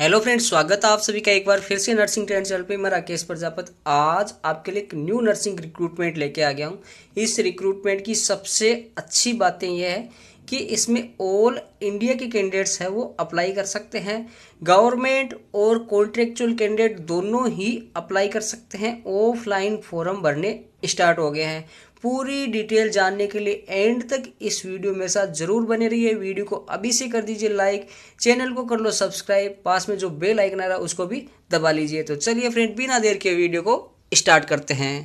hello friends स्वागत है आप सभी का एक बार फिर से नर्सिंग ट्रेंड चैनल पे मैं राकेश प्रजापत आज आपके लिए एक न्यू नर्सिंग रिक्रूटमेंट लेके आ गया हूँ इस रिक्रूटमेंट की सबसे अच्छी बातें यह है कि इसमें ऑल इंडिया के कैंडिडेट्स हैं वो अप्लाई कर सकते हैं गवर्नमेंट और कॉन्ट्रेक्चुअल कैंडिडेट दोनों ही अप्लाई कर सकते हैं ऑफलाइन फॉर्म भरने स्टार्ट हो गए हैं पूरी डिटेल जानने के लिए एंड तक इस वीडियो मेरे साथ जरूर बने रहिए वीडियो को अभी से कर दीजिए लाइक चैनल को कर लो सब्सक्राइब पास में जो बेल आइकन आ रहा है उसको भी दबा लीजिए तो चलिए फ्रेंड बिना देर के वीडियो को स्टार्ट करते हैं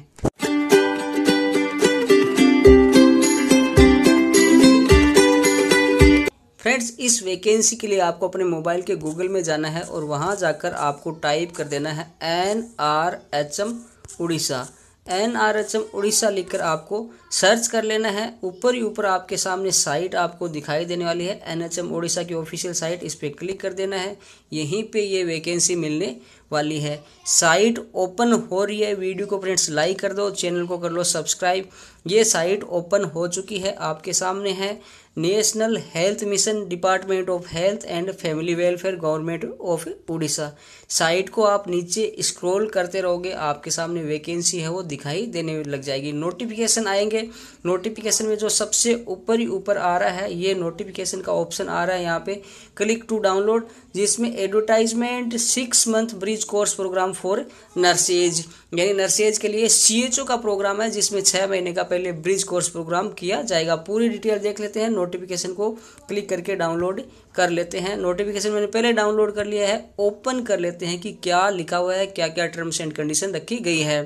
फ्रेंड्स इस वैकेंसी के लिए आपको अपने मोबाइल के गूगल में जाना है और वहां जाकर आपको टाइप कर देना है N R H M Orissa N R H M Orissa लिखकर आपको सर्च कर लेना है ऊपर ही ऊपर आपके सामने साइट आपको दिखाई देने वाली है एन एच एम उड़ीसा की ऑफिशियल साइट इस पर क्लिक कर देना है यहीं पे ये वैकेंसी मिलने वाली है साइट ओपन हो रही है वीडियो को फ्रेंड्स लाइक कर दो चैनल को कर लो सब्सक्राइब ये साइट ओपन हो चुकी है आपके सामने है National Health Mission Department of Health and Family Welfare Government of Orissa site को आप नीचे स्क्रॉल करते रहोगे आपके सामने वैकेंसी है वो दिखाई देने में लग जाएगी नोटिफिकेशन आएंगे नोटिफिकेशन में जो सबसे ऊपर ही ऊपर आ रहा है ये नोटिफिकेशन का ऑप्शन आ रहा है यहाँ पे क्लिक टू डाउनलोड जिसमें advertisement six month bridge course program for nurses यानी नर्सेज के लिए सी का प्रोग्राम है जिसमें छः महीने का पहले ब्रिज कोर्स प्रोग्राम किया जाएगा पूरी डिटेल देख लेते हैं नोटिफिकेशन को क्लिक करके डाउनलोड कर लेते हैं नोटिफिकेशन मैंने पहले डाउनलोड कर लिया है ओपन कर लेते हैं कि क्या लिखा हुआ है क्या क्या टर्म्स एंड कंडीशन रखी गई है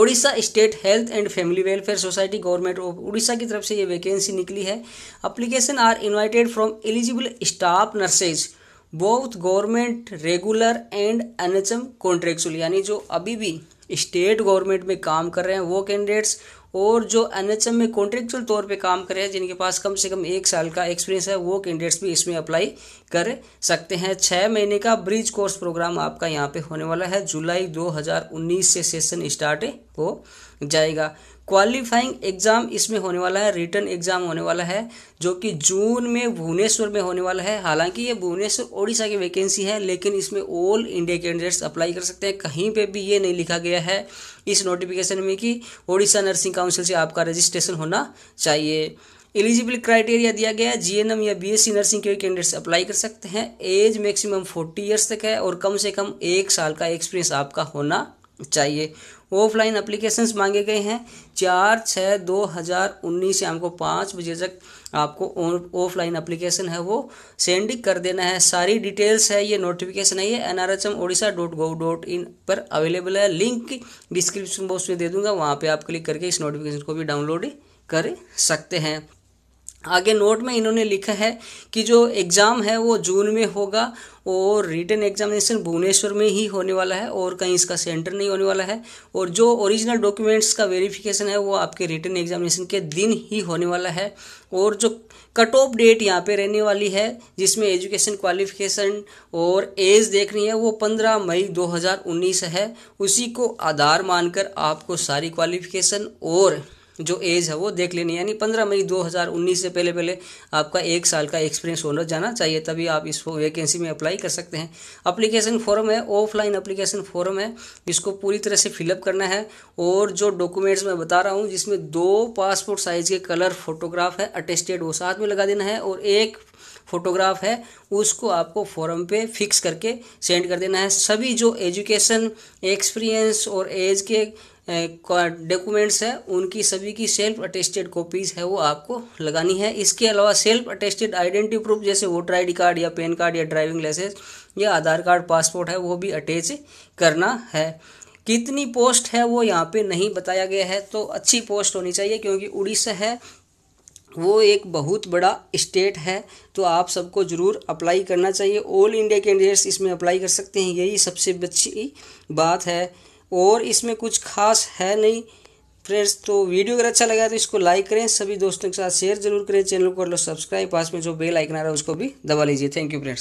Odisha State Health and Family Welfare Society Government of Orissa की तरफ से ये वैकेंसी निकली है application are invited from eligible staff nurses both government regular and N H M contractual यानी जो अभी भी स्टेट गवर्नमेंट में काम कर रहे हैं वो कैंडिडेट्स और जो एन एच एम में कॉन्ट्रेक्चुअल तौर पे काम कर रहे हैं जिनके पास कम से कम एक साल का एक्सपीरियंस है वो कैंडिडेट्स भी इसमें अप्लाई कर सकते हैं छः महीने का ब्रिज कोर्स प्रोग्राम आपका यहाँ पे होने वाला है जुलाई 2019 से सेशन स्टार्ट हो जाएगा क्वालिफाइंग एग्जाम इसमें होने वाला है रिटर्न एग्जाम होने वाला है जो कि जून में भुवनेश्वर में होने वाला है हालांकि ये भुवनेश्वर ओडिशा की वैकेंसी है लेकिन इसमें ऑल इंडिया कैंडिडेट्स अप्लाई कर सकते हैं कहीं पे भी ये नहीं लिखा गया है इस नोटिफिकेशन में कि ओडिशा नर्सिंग काउंसिल से आपका रजिस्ट्रेशन होना चाहिए एलिजिबल क्राइटेरिया दिया गया है जीएनएम या बीएससी नर्सिंग के कैंडिडेट्स अप्लाई कर सकते हैं एज मैक्सिमम फोर्टी इयर्स तक है और कम से कम एक साल का एक्सपीरियंस आपका होना चाहिए ऑफलाइन अप्लीकेशंस मांगे गए हैं चार छः दो हज़ार उन्नीस से हमको पाँच बजे तक आपको ऑफलाइन अप्लीकेशन है वो सेंड कर देना है सारी डिटेल्स है ये नोटिफिकेशन है ये N R H M Odisha dot gov dot in पर अवेलेबल है लिंक डिस्क्रिप्शन बॉक्स में दे दूंगा वहाँ पे आप क्लिक करके इस नोटिफिकेशन को भी डाउनलोड कर सकते हैं आगे नोट में इन्होंने लिखा है कि जो एग्ज़ाम है वो जून में होगा और रिटर्न एग्जामिनेशन भुवनेश्वर में ही होने वाला है और कहीं इसका सेंटर नहीं होने वाला है और जो ओरिजिनल डॉक्यूमेंट्स का वेरिफिकेशन है वो आपके रिटर्न एग्जामिनेशन के दिन ही होने वाला है और जो कट ऑफ डेट यहाँ पे रहने वाली है जिसमें एजुकेशन क्वालिफिकेशन और एज देखनी है वो 15 मई 2019 है उसी को आधार मानकर आपको सारी क्वालिफिकेशन और जो एज है वो देख लेनी यानी पंद्रह मई 2019 से पहले पहले आपका एक साल का एक्सपीरियंस होना जाना चाहिए तभी आप इस वैकेंसी में अप्लाई कर सकते हैं अप्लीकेशन फॉर्म है ऑफलाइन अप्लीकेशन फॉर्म है इसको पूरी तरह से फिलअप करना है और जो डॉक्यूमेंट्स मैं बता रहा हूँ जिसमें दो पासपोर्ट साइज के कलर फोटोग्राफ है अटेस्टेड वो साथ में लगा देना है और एक फोटोग्राफ है उसको आपको फॉरम पे फिक्स करके सेंड कर देना है सभी जो एजुकेशन एक्सपीरियंस और एज के डॉक्यूमेंट्स है उनकी सभी की सेल्फ अटेस्टेड कॉपीज़ है वो आपको लगानी है इसके अलावा सेल्फ अटेस्टेड आइडेंटिटी प्रूफ जैसे वोटर आई कार्ड या पैन कार्ड या ड्राइविंग लाइसेंस या आधार कार्ड पासपोर्ट है वो भी अटैच करना है कितनी पोस्ट है वो यहाँ पे नहीं बताया गया है तो अच्छी पोस्ट होनी चाहिए क्योंकि उड़ीसा है वो एक बहुत बड़ा स्टेट है तो आप सबको ज़रूर अप्लाई करना चाहिए ऑल इंडिया कैंडिडेट्स इसमें अप्लाई कर सकते हैं यही सबसे अच्छी बात है और इसमें कुछ खास है नहीं फ्रेंड्स तो वीडियो अगर अच्छा लगा तो इसको लाइक करें सभी दोस्तों के साथ शेयर जरूर करें चैनल को कर लो सब्सक्राइब पास में जो बेल आइकन आ रहा है उसको भी दबा लीजिए थैंक यू फ्रेंड्स